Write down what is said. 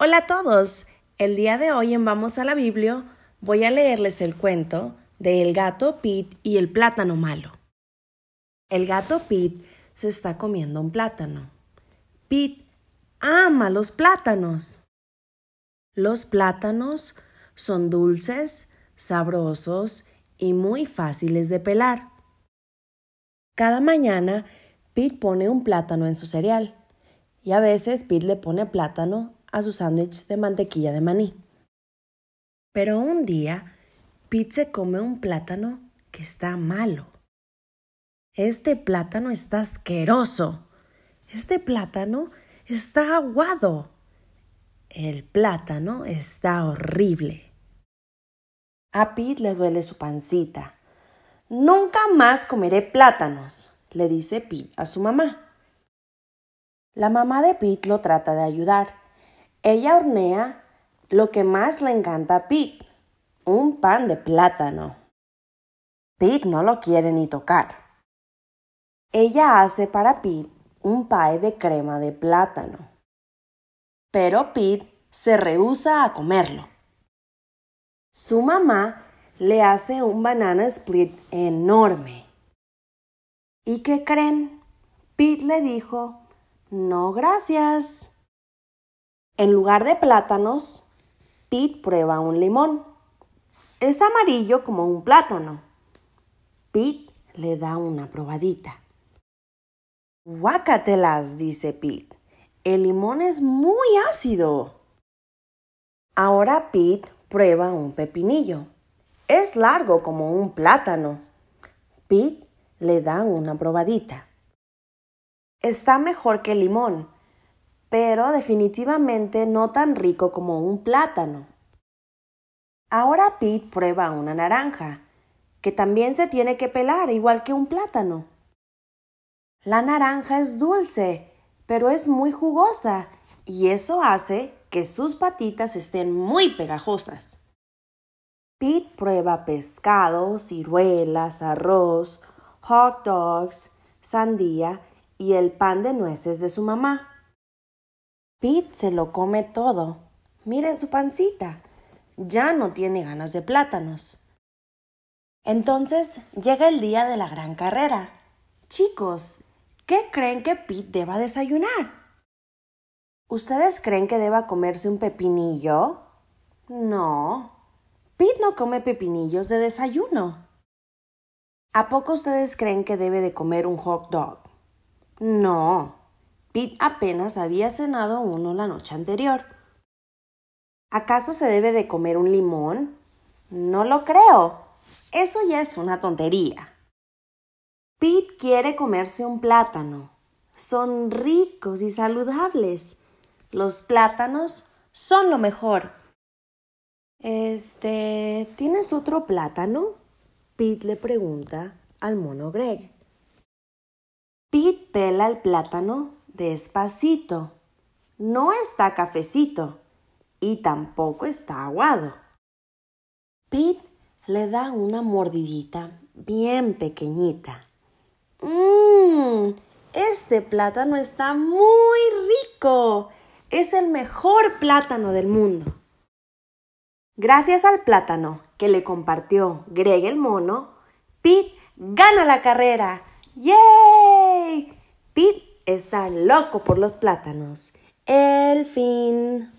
Hola a todos. El día de hoy en Vamos a la Biblia voy a leerles el cuento de El gato Pete y el plátano malo. El gato Pete se está comiendo un plátano. Pete ama los plátanos. Los plátanos son dulces, sabrosos y muy fáciles de pelar. Cada mañana Pete pone un plátano en su cereal y a veces Pete le pone plátano a su sándwich de mantequilla de maní. Pero un día, Pete se come un plátano que está malo. Este plátano está asqueroso. Este plátano está aguado. El plátano está horrible. A Pete le duele su pancita. Nunca más comeré plátanos, le dice Pete a su mamá. La mamá de Pete lo trata de ayudar ella hornea lo que más le encanta a Pete, un pan de plátano. Pete no lo quiere ni tocar. Ella hace para Pete un pie de crema de plátano. Pero Pete se rehúsa a comerlo. Su mamá le hace un banana split enorme. ¿Y qué creen? Pete le dijo, no gracias. En lugar de plátanos, Pete prueba un limón. Es amarillo como un plátano. Pete le da una probadita. Guácatelas, dice Pete. El limón es muy ácido. Ahora Pete prueba un pepinillo. Es largo como un plátano. Pete le da una probadita. Está mejor que el limón, pero definitivamente no tan rico como un plátano. Ahora Pete prueba una naranja, que también se tiene que pelar igual que un plátano. La naranja es dulce, pero es muy jugosa y eso hace que sus patitas estén muy pegajosas. Pete prueba pescado, ciruelas, arroz, hot dogs, sandía y el pan de nueces de su mamá. Pete se lo come todo. Miren su pancita. Ya no tiene ganas de plátanos. Entonces llega el día de la gran carrera. Chicos, ¿qué creen que Pete deba desayunar? ¿Ustedes creen que deba comerse un pepinillo? No. Pete no come pepinillos de desayuno. ¿A poco ustedes creen que debe de comer un hot dog? No. Pete apenas había cenado uno la noche anterior. ¿Acaso se debe de comer un limón? No lo creo. Eso ya es una tontería. Pete quiere comerse un plátano. Son ricos y saludables. Los plátanos son lo mejor. Este, ¿tienes otro plátano? Pete le pregunta al mono Greg. Pete pela el plátano despacito. No está cafecito y tampoco está aguado. Pete le da una mordidita bien pequeñita. ¡Mmm! Este plátano está muy rico. Es el mejor plátano del mundo. Gracias al plátano que le compartió Greg el mono, Pete gana la carrera. ¡Yay! Pete está loco por los plátanos. El fin.